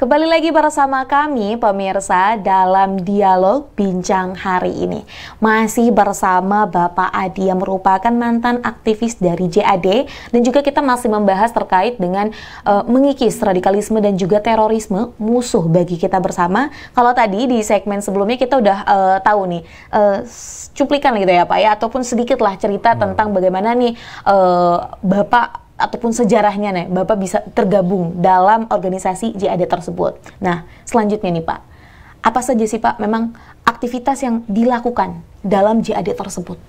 Kembali lagi bersama kami pemirsa dalam dialog bincang hari ini. Masih bersama Bapak Adi yang merupakan mantan aktivis dari JAD dan juga kita masih membahas terkait dengan uh, mengikis radikalisme dan juga terorisme musuh bagi kita bersama. Kalau tadi di segmen sebelumnya kita udah uh, tahu nih uh, cuplikan gitu ya Pak ya ataupun sedikitlah cerita hmm. tentang bagaimana nih uh, Bapak ataupun sejarahnya nih Bapak bisa tergabung dalam organisasi JAD tersebut. Nah, selanjutnya nih Pak, apa saja sih Pak memang aktivitas yang dilakukan dalam JAD tersebut?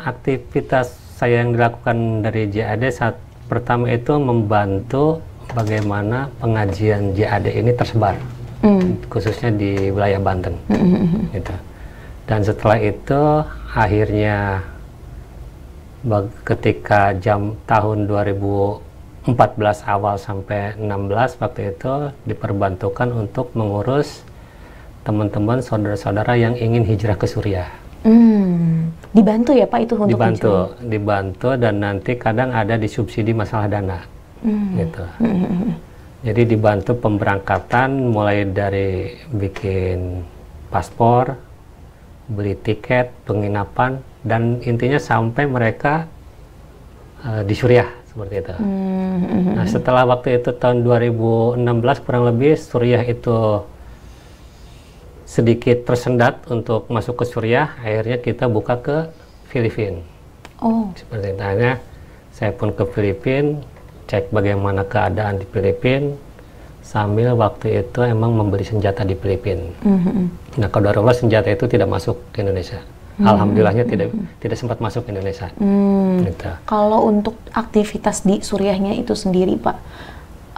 Aktivitas saya yang dilakukan dari JAD saat pertama itu membantu bagaimana pengajian JAD ini tersebar mm. khususnya di wilayah Banten mm -hmm. gitu. Dan setelah itu akhirnya ketika jam tahun 2014 awal sampai 16 waktu itu diperbantukan untuk mengurus teman-teman saudara-saudara yang ingin hijrah ke Suriah. Hmm. Dibantu ya Pak itu untuk dibantu, hijrah? dibantu dan nanti kadang ada disubsidi masalah dana, hmm. gitu. Hmm. Jadi dibantu pemberangkatan mulai dari bikin paspor, beli tiket, penginapan, dan intinya sampai mereka uh, di Suriah seperti itu. Mm-hmm. Nah setelah waktu itu tahun 2016 kurang lebih Suriah itu sedikit tersendat untuk masuk ke Suriah, akhirnya kita buka ke Filipina. Oh. Seperti itu. Akhirnya saya pun ke Filipina, cek bagaimana keadaan di Filipina, sambil waktu itu emang memberi senjata di Filipina. Mm-hmm. Nah, kalau darurat senjata itu tidak masuk ke Indonesia. Hmm. Alhamdulillahnya tidak hmm. tidak sempat masuk ke Indonesia. Hmm. Gitu. Kalau untuk aktivitas di Suriahnya itu sendiri, Pak,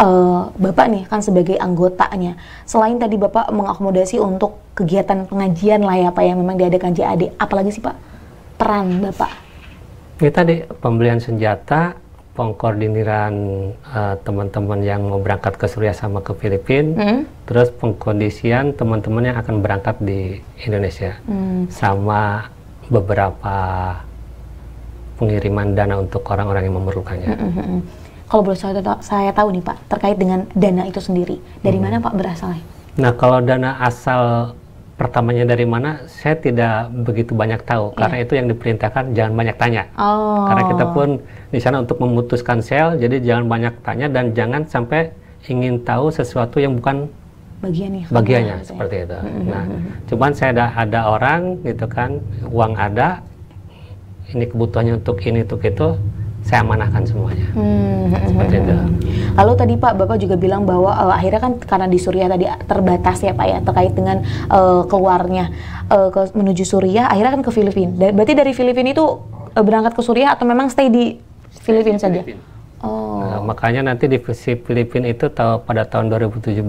uh, Bapak nih kan sebagai anggotanya, selain tadi Bapak mengakomodasi untuk kegiatan pengajian lah ya Pak yang memang diadakan JAD, apalagi sih Pak peran Bapak? Ya tadi pembelian senjata, pengkoordiniran teman eh, teman-teman yang mau berangkat ke Suriah sama ke Filipina, mm. terus pengkondisian teman-teman yang akan berangkat di Indonesia, mm. sama beberapa pengiriman dana untuk orang-orang yang memerlukannya. Mm -hmm. Kalau boleh saya, saya tahu nih Pak, terkait dengan dana itu sendiri, dari mm. mana Pak berasalnya? Nah kalau dana asal pertamanya dari mana saya tidak begitu banyak tahu yeah. karena itu yang diperintahkan jangan banyak tanya oh. karena kita pun di sana untuk memutuskan sel jadi jangan banyak tanya dan jangan sampai ingin tahu sesuatu yang bukan bagiannya bagiannya ya. seperti itu mm-hmm. nah cuman saya ada ada orang gitu kan uang ada ini kebutuhannya untuk ini untuk itu saya amanahkan semuanya. Hmm. hmm Seperti hmm, itu. Hmm. Lalu tadi Pak Bapak juga bilang bahwa uh, akhirnya kan karena di Suriah tadi terbatas ya Pak ya terkait dengan uh, keluarnya uh, ke, menuju Suriah akhirnya kan ke Filipina. berarti dari Filipina itu uh, berangkat ke Suriah atau memang stay di Filipina saja? Oh. Nah, makanya nanti di Filipina itu tahu pada tahun 2017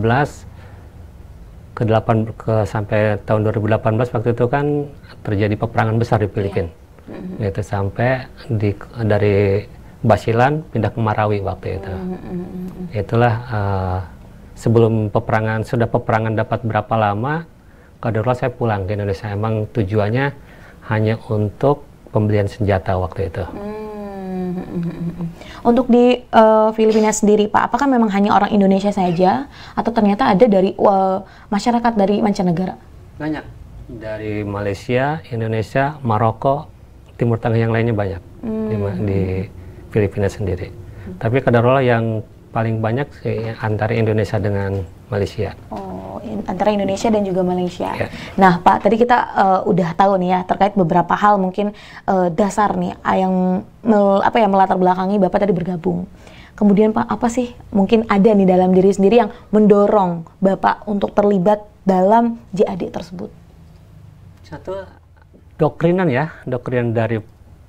ke 8 ke sampai tahun 2018 waktu itu kan terjadi peperangan besar di Filipina. Yeah mm-hmm. gitu sampai di dari Basilan pindah ke Marawi waktu itu mm-hmm. mm-hmm. itulah uh, sebelum peperangan sudah peperangan dapat berapa lama Kadurullah saya pulang ke Indonesia emang tujuannya hanya untuk pembelian senjata waktu itu mm-hmm. untuk di uh, Filipina sendiri Pak apakah memang hanya orang Indonesia saja atau ternyata ada dari uh, masyarakat dari mancanegara banyak dari Malaysia, Indonesia, Maroko, Timur Tengah yang lainnya banyak hmm. di, di Filipina sendiri. Hmm. Tapi kadarola yang paling banyak sih antara Indonesia dengan Malaysia. Oh, antara Indonesia dan juga Malaysia. Ya. Nah, Pak, tadi kita uh, udah tahu nih ya terkait beberapa hal mungkin uh, dasar nih ah, yang mel, apa ya melatar belakangi Bapak tadi bergabung. Kemudian Pak, apa sih mungkin ada nih dalam diri sendiri yang mendorong Bapak untuk terlibat dalam JAD tersebut? Satu doktrinan ya, doktrinan dari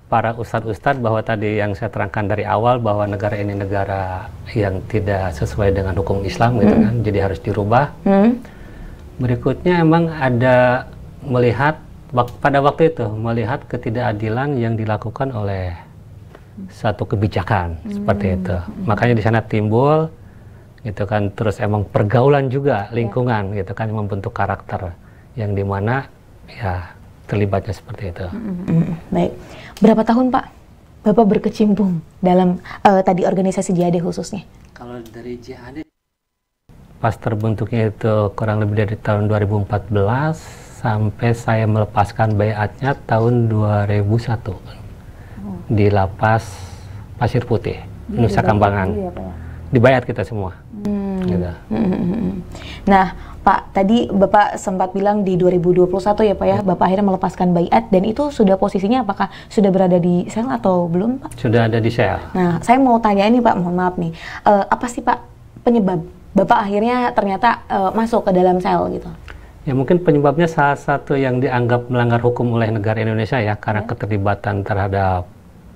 para ustadz-ustadz bahwa tadi yang saya terangkan dari awal bahwa negara ini negara yang tidak sesuai dengan hukum Islam gitu mm. kan, jadi harus dirubah. Mm. Berikutnya emang ada melihat pada waktu itu melihat ketidakadilan yang dilakukan oleh satu kebijakan mm. seperti itu. Makanya di sana timbul gitu kan, terus emang pergaulan juga lingkungan yeah. gitu kan membentuk karakter yang dimana ya terlibatnya seperti itu. Mm-hmm. Baik, berapa tahun Pak Bapak berkecimpung dalam uh, tadi organisasi JAD khususnya? Kalau dari JAD pas terbentuknya itu kurang lebih dari tahun 2014 sampai saya melepaskan bayatnya tahun 2001 oh. di lapas Pasir Putih Nusa Kambangan. Ya, ya? di bayat kita semua. Hmm. Gitu. Hmm, hmm, hmm. Nah, Pak, tadi Bapak sempat bilang di 2021 ya Pak ya, ya, Bapak akhirnya melepaskan bayat dan itu sudah posisinya apakah sudah berada di sel atau belum Pak? Sudah ada di sel. Nah, saya mau tanya ini Pak, mohon maaf nih, uh, apa sih Pak penyebab Bapak akhirnya ternyata uh, masuk ke dalam sel gitu? Ya mungkin penyebabnya salah satu yang dianggap melanggar hukum oleh negara Indonesia ya, karena ya. keterlibatan terhadap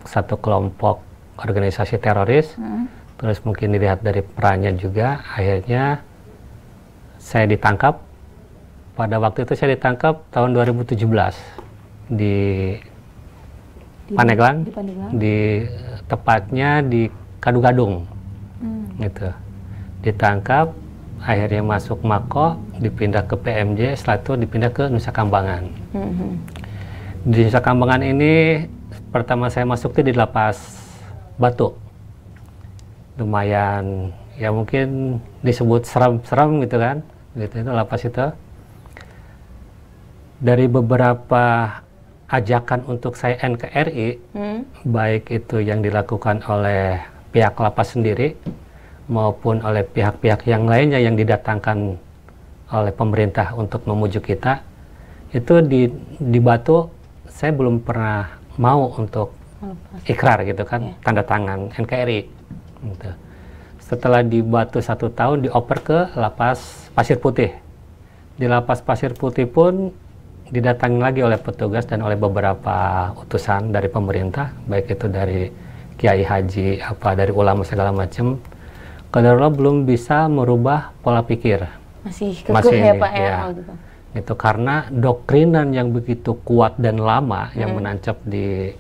satu kelompok organisasi teroris, hmm. terus mungkin dilihat dari perannya juga, akhirnya saya ditangkap. Pada waktu itu saya ditangkap tahun 2017 di, di Pandeglang, di, di tepatnya di Kadu-Gadung, hmm. gitu. Ditangkap, akhirnya masuk Mako, dipindah ke PMJ, setelah itu dipindah ke Nusa Kambangan. Hmm. Di Nusa Kambangan ini pertama saya masuk itu di lapas Batu. Lumayan ya mungkin disebut seram serem gitu kan gitu itu lapas itu dari beberapa ajakan untuk saya NKRI hmm. baik itu yang dilakukan oleh pihak lapas sendiri maupun oleh pihak-pihak yang lainnya yang didatangkan oleh pemerintah untuk memujuk kita itu di di Batu saya belum pernah mau untuk ikrar gitu kan yeah. tanda tangan NKRI gitu. Setelah dibantu satu tahun, dioper ke lapas Pasir Putih. Di lapas Pasir Putih pun didatangi lagi oleh petugas dan oleh beberapa utusan dari pemerintah, baik itu dari Kiai Haji, apa dari ulama segala macam. Kedarullah belum bisa merubah pola pikir. Masih kekeh Masih ya Pak ya. ya. Gitu. Itu karena doktrinan yang begitu kuat dan lama hmm. yang menancap di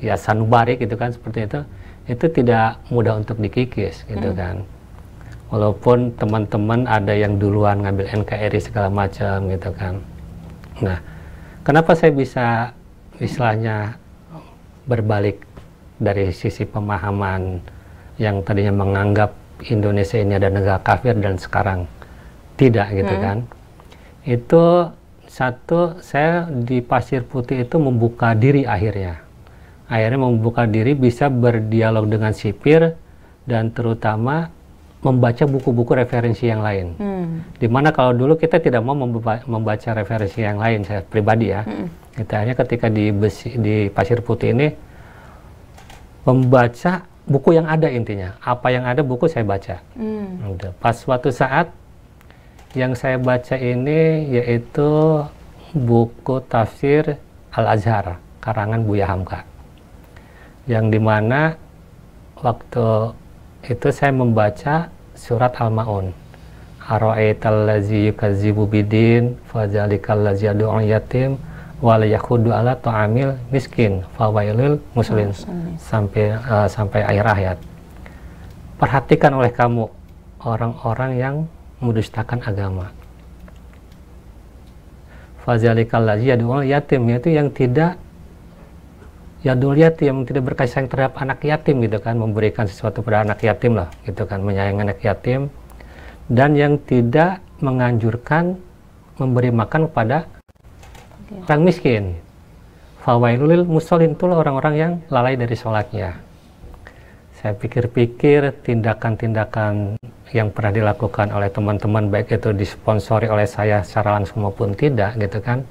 ya sanubari gitu kan seperti itu itu tidak mudah untuk dikikis gitu hmm. kan walaupun teman-teman ada yang duluan ngambil NKRI segala macam gitu kan nah kenapa saya bisa istilahnya berbalik dari sisi pemahaman yang tadinya menganggap Indonesia ini ada negara kafir dan sekarang tidak gitu hmm. kan itu satu saya di Pasir Putih itu membuka diri akhirnya akhirnya membuka diri bisa berdialog dengan sipir dan terutama membaca buku-buku referensi yang lain. Hmm. Dimana kalau dulu kita tidak mau membaca referensi yang lain, saya pribadi ya. Hmm. Kita hanya ketika di besi, di pasir putih ini membaca buku yang ada intinya. Apa yang ada buku saya baca. Hmm. Pas suatu saat yang saya baca ini yaitu buku tafsir Al Azhar karangan Buya Hamka yang dimana waktu itu saya membaca surat Al-Ma'un. Ara'aital ladzi bidin yatim wal yakhudu ala ta'amil miskin fawailil muslim sampai uh, sampai akhir ayat. Perhatikan oleh kamu orang-orang yang mendustakan agama. Fajalikal ladzi yad'u yatim yaitu yang tidak Ya Yadul yatim tidak berkasih sayang terhadap anak yatim gitu kan memberikan sesuatu pada anak yatim lah gitu kan menyayangi anak yatim dan yang tidak menganjurkan memberi makan kepada okay. orang miskin fawailul musolin itulah orang-orang yang lalai dari sholatnya saya pikir-pikir tindakan-tindakan yang pernah dilakukan oleh teman-teman baik itu disponsori oleh saya secara langsung maupun tidak gitu kan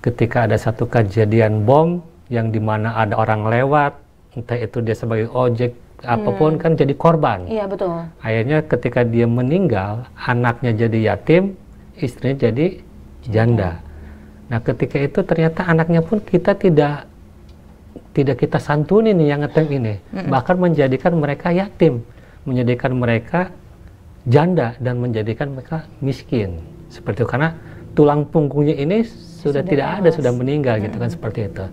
ketika ada satu kejadian bom yang dimana ada orang lewat, entah itu dia sebagai ojek apapun hmm. kan jadi korban. Iya betul. Akhirnya ketika dia meninggal, anaknya jadi yatim, istrinya jadi janda. Hmm. Nah ketika itu ternyata anaknya pun kita tidak tidak kita santuni nih yang ngetem ini, hmm. bahkan menjadikan mereka yatim, menjadikan mereka janda dan menjadikan mereka miskin seperti itu karena tulang punggungnya ini sudah, sudah tidak ada sudah meninggal hmm. gitu kan seperti itu.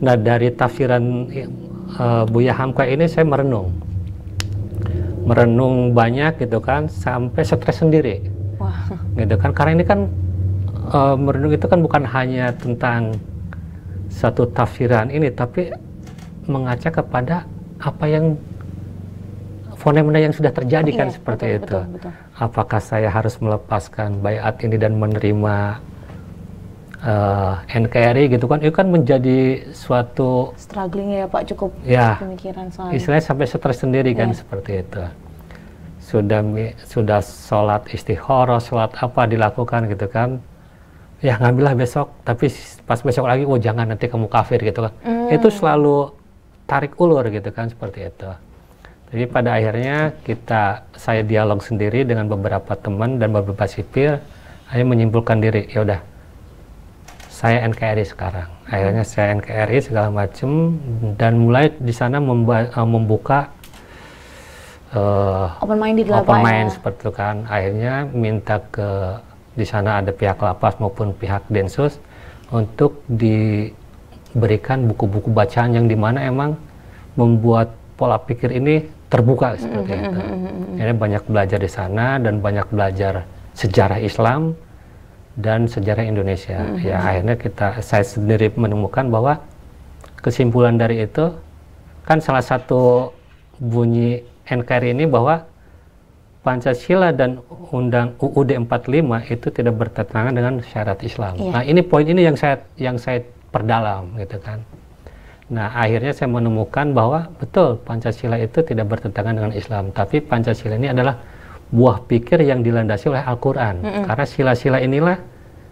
Nah dari tafsiran uh, Buya Hamka ini saya merenung, merenung banyak gitu kan sampai stres sendiri, Wah. gitu kan karena ini kan uh, merenung itu kan bukan hanya tentang satu tafsiran ini tapi mengajak kepada apa yang fenomena yang sudah terjadi kan iya, seperti betul, itu. Betul, betul. Apakah saya harus melepaskan bayat ini dan menerima uh, eh, NKRI gitu kan itu kan menjadi suatu struggling ya Pak cukup ya, pemikiran soal istilahnya sampai stres sendiri yeah. kan ya. seperti itu sudah sudah sholat istihoroh sholat apa dilakukan gitu kan ya ngambillah besok tapi pas besok lagi oh jangan nanti kamu kafir gitu kan mm. itu selalu tarik ulur gitu kan seperti itu jadi pada akhirnya kita saya dialog sendiri dengan beberapa teman dan beberapa sipir saya menyimpulkan diri ya udah saya NKRI sekarang. Akhirnya saya NKRI segala macam dan mulai di sana eh, membuka uh, open open ya? mind seperti itu kan. Akhirnya minta ke di sana ada pihak lapas maupun pihak densus untuk diberikan buku-buku bacaan yang dimana emang membuat pola pikir ini terbuka seperti itu. Ini banyak belajar di sana dan banyak belajar sejarah Islam, dan sejarah Indonesia. Mm -hmm. Ya akhirnya kita saya sendiri menemukan bahwa kesimpulan dari itu kan salah satu bunyi NKRI ini bahwa Pancasila dan Undang UUD 45 itu tidak bertentangan dengan syarat Islam. Yeah. Nah, ini poin ini yang saya yang saya perdalam gitu kan. Nah, akhirnya saya menemukan bahwa betul Pancasila itu tidak bertentangan dengan Islam, tapi Pancasila ini adalah buah pikir yang dilandasi oleh Al-Quran. Mm -hmm. Karena sila-sila inilah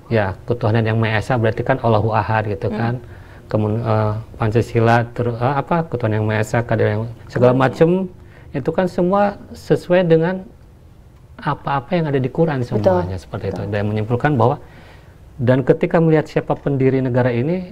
ya ketuhanan yang Maha Esa berarti kan Allahu Ahad gitu mm -hmm. kan. uh, Pancasila ter, uh, eh, apa ketuhanan yang Maha Esa yang segala macam itu kan semua sesuai dengan apa-apa yang ada di Quran semuanya Betul. seperti Betul. itu. Dan menyimpulkan bahwa dan ketika melihat siapa pendiri negara ini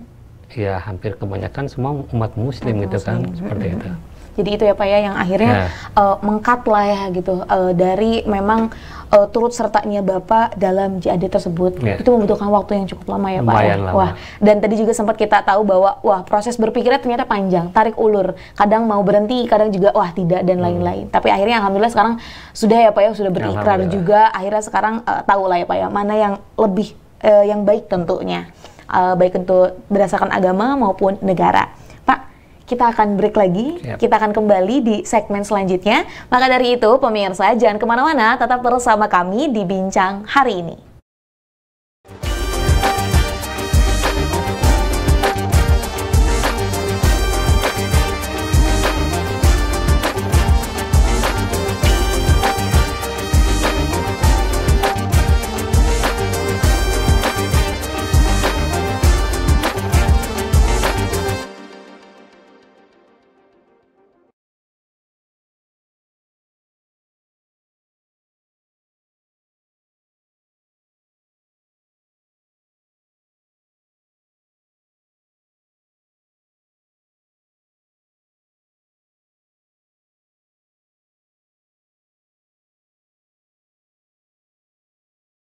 ya hampir kebanyakan semua umat muslim, umat gitu muslim. kan seperti itu. Jadi itu ya Pak ya yang akhirnya yeah. Ya. uh, mengkat lah ya gitu uh, dari memang uh, turut sertanya Bapak dalam JAD tersebut. Yeah. Itu membutuhkan waktu yang cukup lama ya Pak. ya? Wah, dan tadi juga sempat kita tahu bahwa wah proses berpikirnya ternyata panjang, tarik ulur. Kadang mau berhenti, kadang juga wah tidak dan hmm. lain-lain. Hmm. Tapi akhirnya alhamdulillah sekarang sudah ya Pak ya sudah berikrar juga. Akhirnya sekarang uh, tahu lah ya Pak ya mana yang lebih uh, yang baik tentunya. Uh, baik untuk berdasarkan agama maupun negara kita akan break lagi, yep. kita akan kembali di segmen selanjutnya. Maka dari itu, pemirsa jangan kemana-mana, tetap bersama kami di Bincang hari ini.